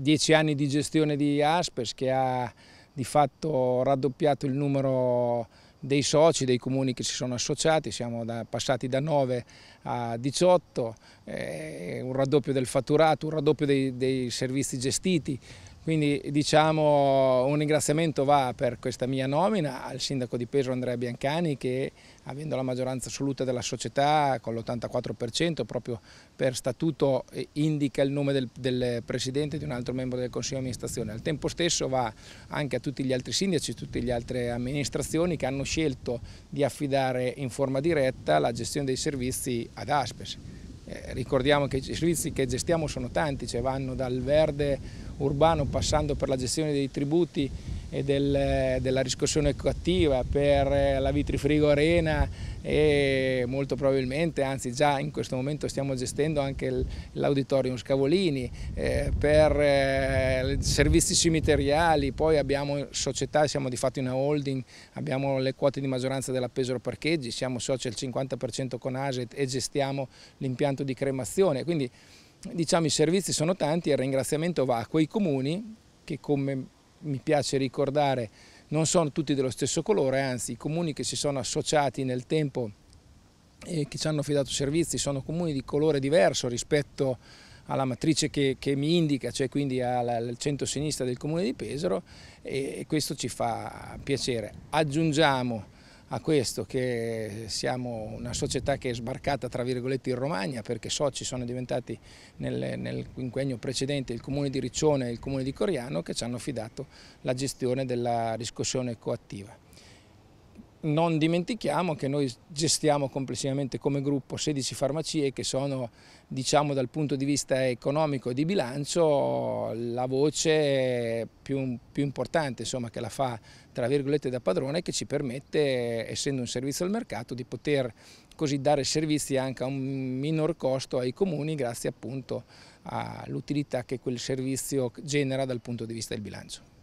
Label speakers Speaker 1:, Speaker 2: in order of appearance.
Speaker 1: dieci anni di gestione di Aspes che ha di fatto raddoppiato il numero dei soci, dei comuni che si sono associati, siamo da, passati da 9 a 18, eh, un raddoppio del fatturato, un raddoppio dei, dei servizi gestiti, quindi diciamo un ringraziamento va per questa mia nomina al sindaco di Peso Andrea Biancani che avendo la maggioranza assoluta della società con l'84% proprio per statuto eh, indica il nome del, del presidente e di un altro membro del consiglio di amministrazione. Al tempo stesso va anche a tutti gli altri sindaci, tutte le altre amministrazioni che hanno scelto di affidare in forma diretta la gestione dei servizi ad Aspes. Eh, ricordiamo che i servizi che gestiamo sono tanti, cioè vanno dal verde urbano passando per la gestione dei tributi e del, della riscossione coattiva per eh, la Vitrifrigo Arena e molto probabilmente, anzi già in questo momento stiamo gestendo anche l'auditorium Scavolini eh, per eh, servizi cimiteriali, poi abbiamo società, siamo di fatto una holding, abbiamo le quote di maggioranza della Pesaro Parcheggi, siamo soci al 50% con Aset e gestiamo l'impianto di cremazione, quindi diciamo i servizi sono tanti e il ringraziamento va a quei comuni che come mi piace ricordare, non sono tutti dello stesso colore, anzi i comuni che si sono associati nel tempo e che ci hanno affidato servizi sono comuni di colore diverso rispetto alla matrice che, che mi indica, cioè quindi al, centro-sinistra del comune di Pesaro e questo ci fa piacere. Aggiungiamo a questo che siamo una società che è sbarcata tra virgolette in Romagna perché soci sono diventati nel, nel quinquennio precedente il comune di Riccione e il comune di Coriano che ci hanno affidato la gestione della riscossione coattiva. Non dimentichiamo che noi gestiamo complessivamente come gruppo 16 farmacie che sono, diciamo, dal punto di vista economico e di bilancio la voce più, più importante insomma, che la fa tra virgolette da padrone che ci permette, essendo un servizio al mercato, di poter così dare servizi anche a un minor costo ai comuni grazie appunto all'utilità che quel servizio genera dal punto di vista del bilancio.